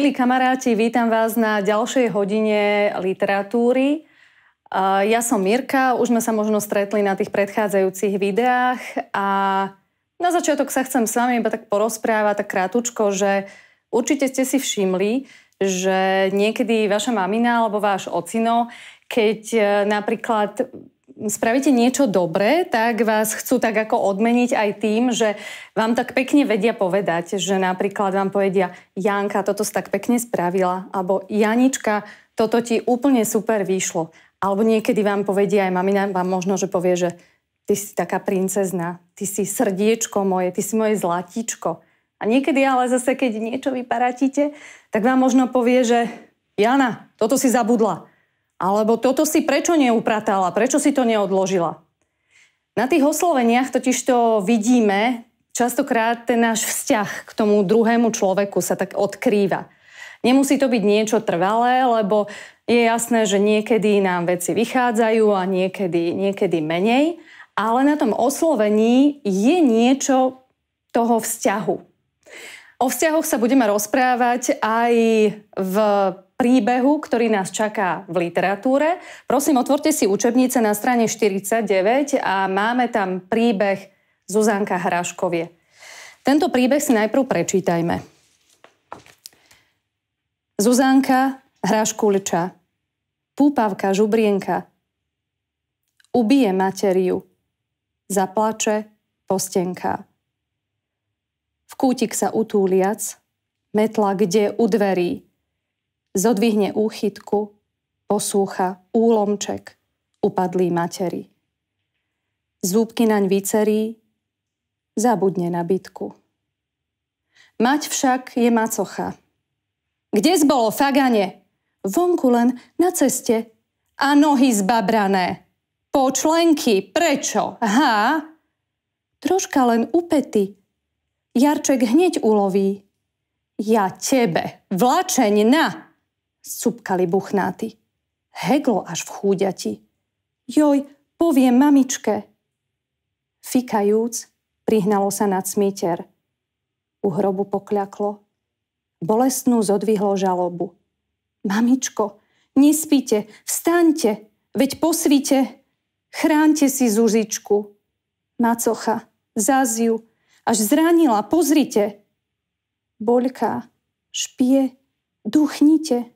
Milí kamaráti, vítam vás na ďalšej hodine literatúry. Ja som Mirka, už sme sa možno stretli na tých predchádzajúcich videách a na začiatok sa chcem s vami iba tak porozprávať tak krátučko, že určite ste si všimli, že niekedy vaša mamina alebo váš ocino, keď eh, napríklad spravíte niečo dobré, tak vás chcú tak ako odmeniť aj tým, že vám tak pekne vedia povedať, že napríklad vám povedia Janka, toto si tak pekne spravila, alebo Janička, toto ti úplne super vyšlo. Alebo niekedy vám povedia aj mamina, vám možno, že povie, že ty si taká princezna, ty si srdiečko moje, ty si moje zlatičko. A niekedy ale zase, keď niečo vyparatíte, tak vám možno povie, že Jana, toto si zabudla. Alebo toto si prečo neupratala, prečo si to neodložila. Na tých osloveniach totiž to vidíme, častokrát ten náš vzťah k tomu druhému človeku sa tak odkrýva. Nemusí to byť niečo trvalé, lebo je jasné, že niekedy nám veci vychádzajú a niekedy, niekedy menej, ale na tom oslovení je niečo toho vzťahu, O vzťahoch sa budeme rozprávať aj v príbehu, ktorý nás čaká v literatúre. Prosím, otvorte si učebnice na strane 49 a máme tam príbeh Zuzanka Hráškovie. Tento príbeh si najprv prečítajme. Zuzanka Hraškulča, Púpavka Žubrienka Ubije materiu Zaplače Postenka v kútik sa utúliac, metla kde u dverí, zodvihne úchytku, posúcha úlomček, upadlý materi. Zúbky naň vycerí, zabudne na bytku. Mať však je macocha. Kde zbolo, fagane? Vonku len, na ceste. A nohy zbabrané. Počlenky, prečo? Há? Troška len upety, Jarček hneď uloví. Ja tebe, vlačeň na! Súpkali buchnáty. Heglo až v chúďati. Joj, poviem mamičke. Fikajúc, prihnalo sa nad smíter. U hrobu pokľaklo. Bolestnú zodvihlo žalobu. Mamičko, nespíte, vstaňte, veď posvite, chránte si Zuzičku. Macocha, zaziu, až zranila. Pozrite. Boľká, špie, duchnite.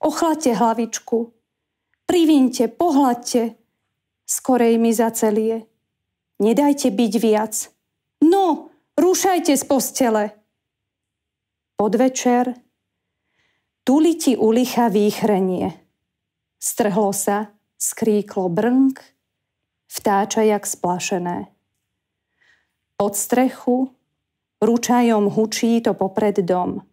Ochlate hlavičku. Privinte, pohľadte. Skorej mi zacelie. Nedajte byť viac. No, rúšajte z postele. Podvečer tuliti u licha výchrenie. Strhlo sa, skríklo brnk, vtáča jak splašené. Od strechu ručajom hučí to popred dom.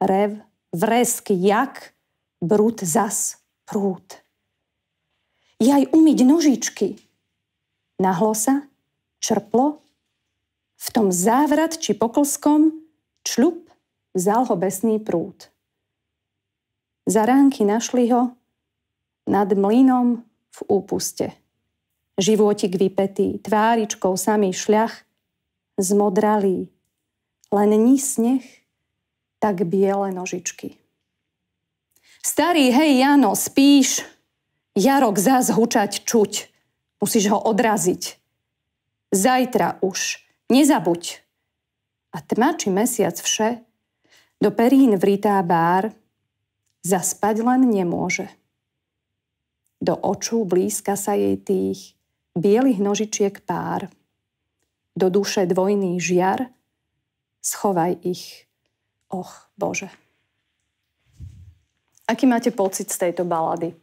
Rev, vresk, jak, brut zas, prúd. Jaj umyť nožičky. Nahlo sa, črplo, v tom závrat či poklskom čľup vzal ho besný prúd. Za ránky našli ho nad mlynom v úpuste. Životik vypetý, tváričkou samý šľach – zmodralý, len ní sneh, tak biele nožičky. Starý, hej Jano, spíš, Jarok zás hučať čuť, musíš ho odraziť. Zajtra už, nezabuď. A tmačí mesiac vše, do perín vritá bár, zaspať len nemôže. Do očú blízka sa jej tých bielých nožičiek pár do duše dvojný žiar, schovaj ich. Och, Bože. Aký máte pocit z tejto balady?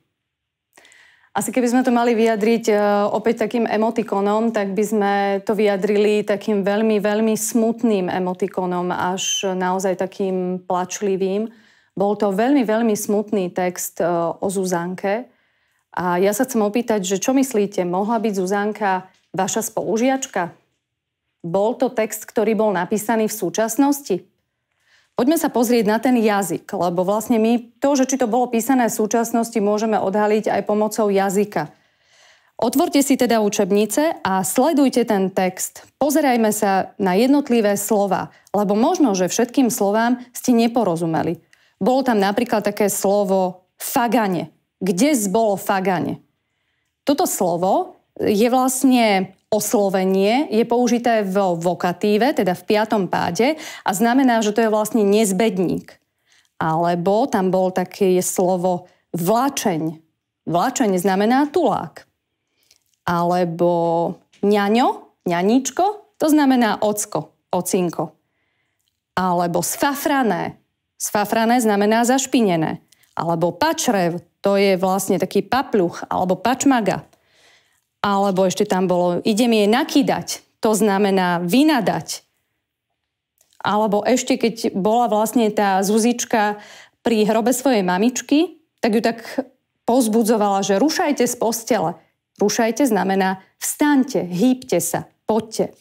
Asi keby sme to mali vyjadriť e, opäť takým emotikonom, tak by sme to vyjadrili takým veľmi, veľmi smutným emotikonom, až naozaj takým plačlivým. Bol to veľmi, veľmi smutný text e, o Zuzanke. A ja sa chcem opýtať, že čo myslíte, mohla byť Zuzanka vaša spolužiačka? Bol to text, ktorý bol napísaný v súčasnosti? Poďme sa pozrieť na ten jazyk, lebo vlastne my to, že či to bolo písané v súčasnosti, môžeme odhaliť aj pomocou jazyka. Otvorte si teda učebnice a sledujte ten text. Pozerajme sa na jednotlivé slova, lebo možno, že všetkým slovám ste neporozumeli. Bolo tam napríklad také slovo fagane. Kde bolo fagane? Toto slovo je vlastne Oslovenie je použité vo vokatíve, teda v piatom páde a znamená, že to je vlastne nezbedník. Alebo tam bol také slovo vláčeň. Vláčeň znamená tulák. Alebo ňaňo, ňaničko, to znamená ocko, ocinko. Alebo sfafrané. Sfafrané znamená zašpinené. Alebo pačrev, to je vlastne taký papluch alebo pačmaga. Alebo ešte tam bolo, idem jej nakýdať, to znamená vynadať. Alebo ešte, keď bola vlastne tá Zuzička pri hrobe svojej mamičky, tak ju tak pozbudzovala, že rušajte z postele. Rušajte znamená vstaňte, hýbte sa, poďte.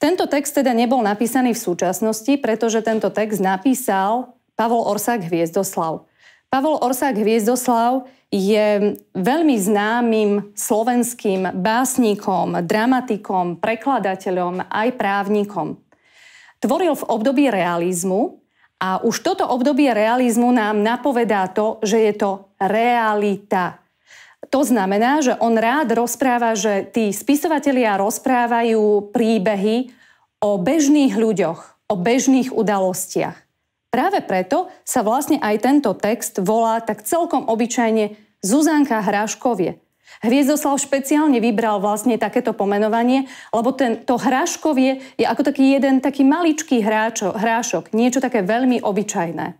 Tento text teda nebol napísaný v súčasnosti, pretože tento text napísal Pavol Orsák Hviezdoslav. Pavol Orsák Hviezdoslav je veľmi známym slovenským básnikom, dramatikom, prekladateľom, aj právnikom. Tvoril v období realizmu a už toto obdobie realizmu nám napovedá to, že je to realita. To znamená, že on rád rozpráva, že tí spisovatelia rozprávajú príbehy o bežných ľuďoch, o bežných udalostiach. Práve preto sa vlastne aj tento text volá tak celkom obyčajne Zuzanka Hráškovie. Hviezdoslav špeciálne vybral vlastne takéto pomenovanie, lebo ten, to hráškovie je ako taký jeden taký maličký hráčo, hrášok, niečo také veľmi obyčajné.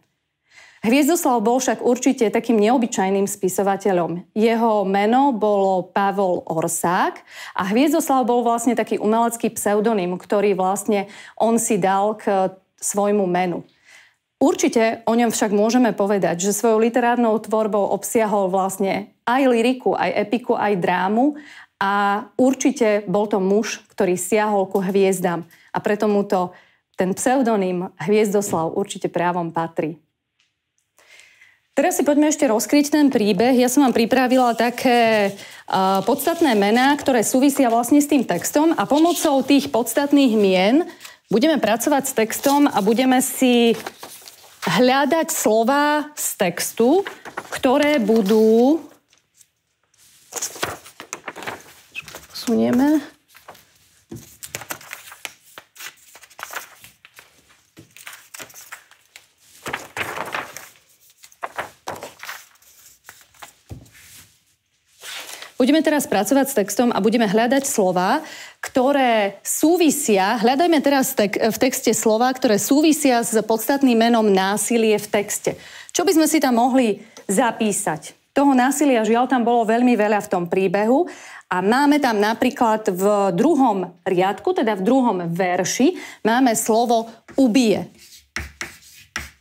Hviezdoslav bol však určite takým neobyčajným spisovateľom. Jeho meno bolo Pavol Orsák a Hviezdoslav bol vlastne taký umelecký pseudonym, ktorý vlastne on si dal k svojmu menu. Určite o ňom však môžeme povedať, že svojou literárnou tvorbou obsiahol vlastne aj liriku, aj epiku, aj drámu a určite bol to muž, ktorý siahol ku hviezdam a preto mu to ten pseudonym Hviezdoslav určite právom patrí. Teraz si poďme ešte rozkryť ten príbeh. Ja som vám pripravila také uh, podstatné mená, ktoré súvisia vlastne s tým textom a pomocou tých podstatných mien budeme pracovať s textom a budeme si hľadať slova z textu, ktoré budú... Sunieme. Budeme teraz pracovať s textom a budeme hľadať slova, ktoré súvisia, hľadajme teraz tek, v texte slova, ktoré súvisia s podstatným menom násilie v texte. Čo by sme si tam mohli zapísať? Toho násilia žiaľ tam bolo veľmi veľa v tom príbehu a máme tam napríklad v druhom riadku, teda v druhom verši, máme slovo ubije.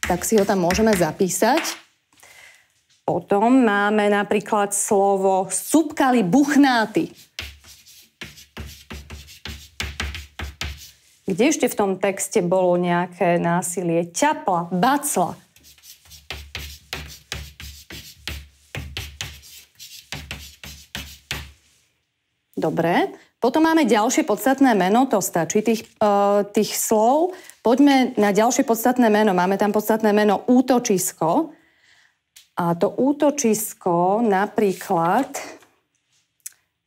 Tak si ho tam môžeme zapísať. Potom máme napríklad slovo subkali buchnáty. Kde ešte v tom texte bolo nejaké násilie? Čapla, bacla. Dobre. Potom máme ďalšie podstatné meno, to stačí tých, uh, tých slov. Poďme na ďalšie podstatné meno. Máme tam podstatné meno útočisko. A to útočisko napríklad...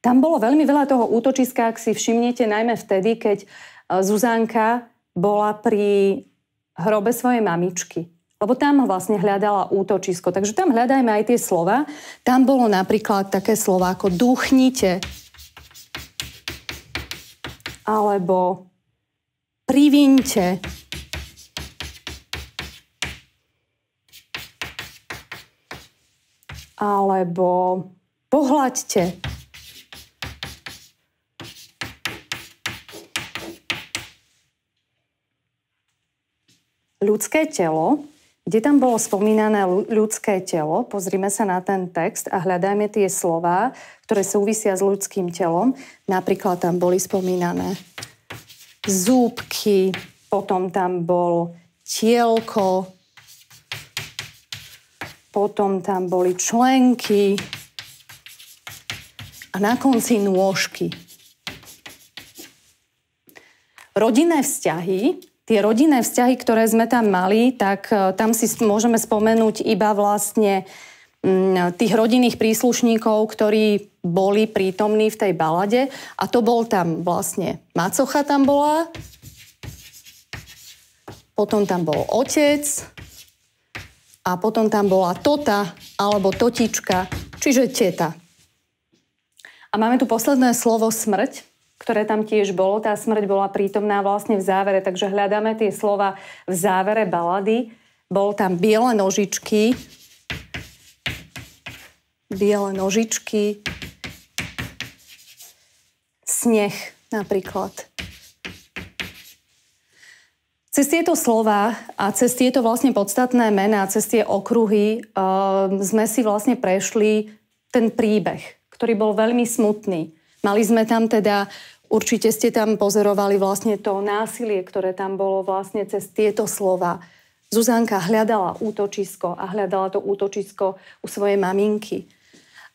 Tam bolo veľmi veľa toho útočiska, ak si všimnete, najmä vtedy, keď uh, E, Zuzanka bola pri hrobe svojej mamičky. Lebo tam vlastne hľadala útočisko. Takže tam hľadajme aj tie slova. Tam bolo napríklad také slova ako duchnite. Alebo privinte. Alebo pohľadte. ľudské telo, kde tam bolo spomínané ľudské telo, pozrime sa na ten text a hľadajme tie slova, ktoré súvisia s ľudským telom. Napríklad tam boli spomínané zúbky, potom tam bol tielko, potom tam boli členky a na konci nôžky. Rodinné vzťahy tie rodinné vzťahy, ktoré sme tam mali, tak e, tam si môžeme spomenúť iba vlastne mm, tých rodinných príslušníkov, ktorí boli prítomní v tej balade. A to bol tam vlastne macocha tam bola, potom tam bol otec a potom tam bola tota alebo totička, čiže teta. A máme tu posledné slovo smrť ktoré tam tiež bolo. Tá smrť bola prítomná vlastne v závere, takže hľadáme tie slova v závere balady. Bol tam biele nožičky, biele nožičky, sneh napríklad. Cez tieto slova a cez tieto vlastne podstatné mená, cez tie okruhy uh, sme si vlastne prešli ten príbeh, ktorý bol veľmi smutný. Mali sme tam teda Určite ste tam pozorovali vlastne to násilie, ktoré tam bolo vlastne cez tieto slova. Zuzanka hľadala útočisko a hľadala to útočisko u svojej maminky.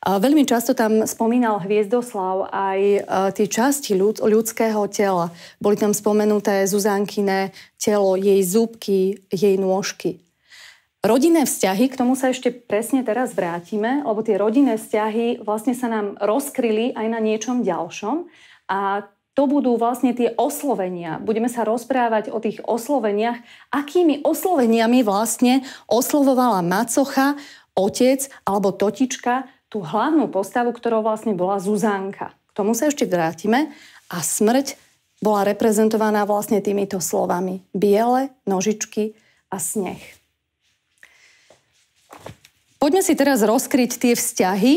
A veľmi často tam spomínal Hviezdoslav aj e, tie časti ľud, ľudského tela. Boli tam spomenuté Zuzankine telo, jej zúbky, jej nôžky. Rodinné vzťahy, k tomu sa ešte presne teraz vrátime, lebo tie rodinné vzťahy vlastne sa nám rozkryli aj na niečom ďalšom. A to budú vlastne tie oslovenia. Budeme sa rozprávať o tých osloveniach, akými osloveniami vlastne oslovovala macocha, otec alebo totička tú hlavnú postavu, ktorou vlastne bola Zuzánka. K tomu sa ešte vrátime. A smrť bola reprezentovaná vlastne týmito slovami. Biele, nožičky a sneh. Poďme si teraz rozkryť tie vzťahy,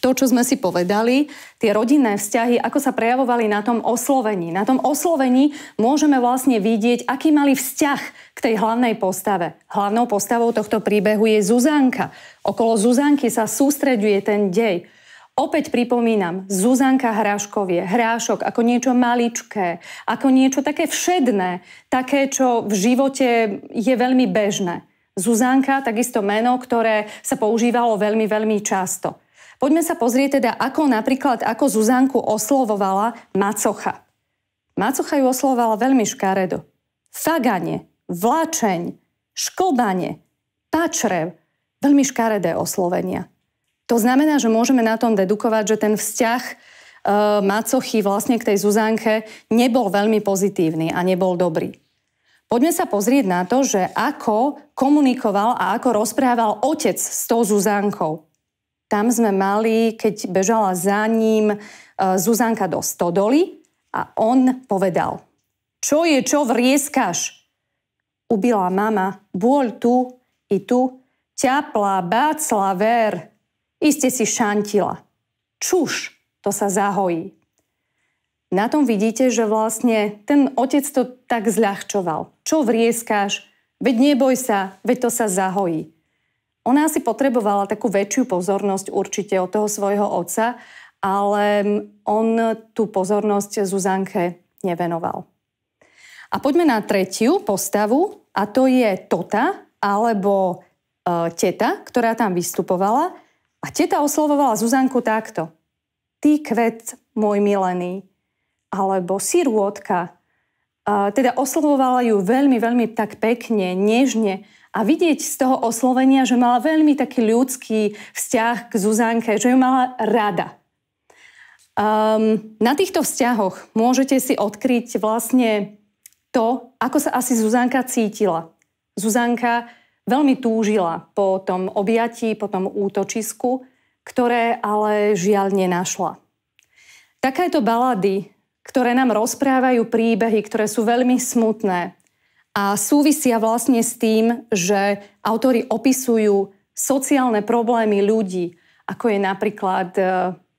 to, čo sme si povedali, tie rodinné vzťahy, ako sa prejavovali na tom oslovení. Na tom oslovení môžeme vlastne vidieť, aký mali vzťah k tej hlavnej postave. Hlavnou postavou tohto príbehu je Zuzanka. Okolo Zuzanky sa sústreďuje ten dej. Opäť pripomínam, Zuzanka Hráškovie, hrášok ako niečo maličké, ako niečo také všedné, také, čo v živote je veľmi bežné. Zuzanka, takisto meno, ktoré sa používalo veľmi, veľmi často. Poďme sa pozrieť teda, ako napríklad, ako Zuzanku oslovovala macocha. Macocha ju oslovovala veľmi škaredo. Fagane, vláčeň, škobane, pačrev, veľmi škaredé oslovenia. To znamená, že môžeme na tom dedukovať, že ten vzťah e, macochy vlastne k tej Zuzánke nebol veľmi pozitívny a nebol dobrý. Poďme sa pozrieť na to, že ako komunikoval a ako rozprával otec s tou Zuzánkou. Tam sme mali, keď bežala za ním e, Zuzanka do stodoly a on povedal, čo je, čo vrieskáš? Ubila mama, bôľ tu i tu, ťapla, bácla, ver, iste si šantila. Čuš, to sa zahojí. Na tom vidíte, že vlastne ten otec to tak zľahčoval. Čo vrieskáš? Veď neboj sa, veď to sa zahojí. Ona si potrebovala takú väčšiu pozornosť určite od toho svojho otca, ale on tú pozornosť Zuzanke nevenoval. A poďme na tretiu postavu, a to je Tota, alebo e, teta, ktorá tam vystupovala. A teta oslovovala Zuzanku takto. Ty kvet, môj milený, alebo sirôtka. Teda oslovovala ju veľmi, veľmi tak pekne, nežne. A vidieť z toho oslovenia, že mala veľmi taký ľudský vzťah k Zuzánke, že ju mala rada. Um, na týchto vzťahoch môžete si odkryť vlastne to, ako sa asi Zuzanka cítila. Zuzanka veľmi túžila po tom objatí, po tom útočisku, ktoré ale žiaľ nenašla. Takéto balady ktoré nám rozprávajú príbehy, ktoré sú veľmi smutné a súvisia vlastne s tým, že autory opisujú sociálne problémy ľudí, ako je napríklad e,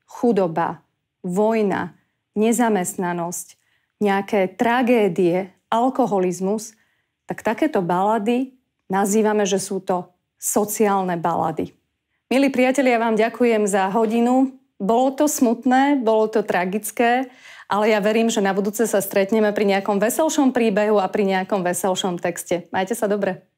chudoba, vojna, nezamestnanosť, nejaké tragédie, alkoholizmus, tak takéto balady nazývame, že sú to sociálne balady. Milí priatelia, ja vám ďakujem za hodinu. Bolo to smutné, bolo to tragické, ale ja verím, že na budúce sa stretneme pri nejakom veselšom príbehu a pri nejakom veselšom texte. Majte sa dobre.